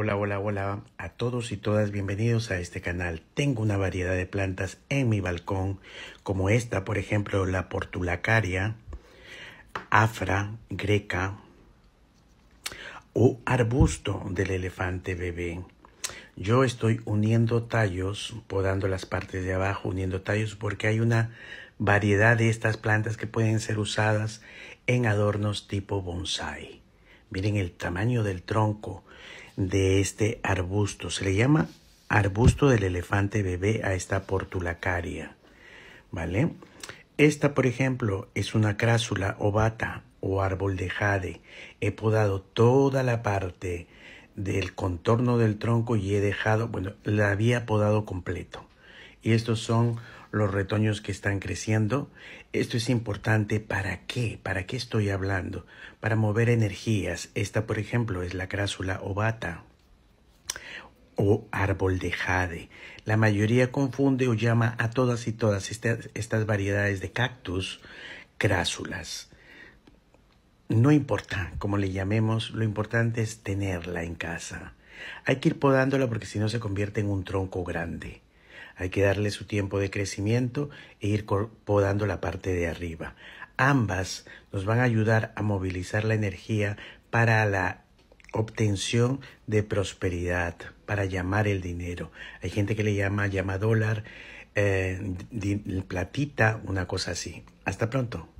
Hola, hola, hola a todos y todas, bienvenidos a este canal. Tengo una variedad de plantas en mi balcón, como esta, por ejemplo, la portulacaria, afra, greca o arbusto del elefante bebé. Yo estoy uniendo tallos, podando las partes de abajo, uniendo tallos, porque hay una variedad de estas plantas que pueden ser usadas en adornos tipo bonsai. Miren el tamaño del tronco de este arbusto. Se le llama arbusto del elefante bebé a esta portulacaria. ¿Vale? Esta, por ejemplo, es una crásula ovata o árbol de jade. He podado toda la parte del contorno del tronco y he dejado, bueno, la había podado completo. Y estos son los retoños que están creciendo. Esto es importante para qué, para qué estoy hablando, para mover energías. Esta, por ejemplo, es la crásula ovata o árbol de jade. La mayoría confunde o llama a todas y todas estas, variedades de cactus crásulas. No importa cómo le llamemos, lo importante es tenerla en casa. Hay que ir podándola porque si no se convierte en un tronco grande. Hay que darle su tiempo de crecimiento e ir podando la parte de arriba. Ambas nos van a ayudar a movilizar la energía para la obtención de prosperidad, para llamar el dinero. Hay gente que le llama llama dólar, eh, platita, una cosa así. Hasta pronto.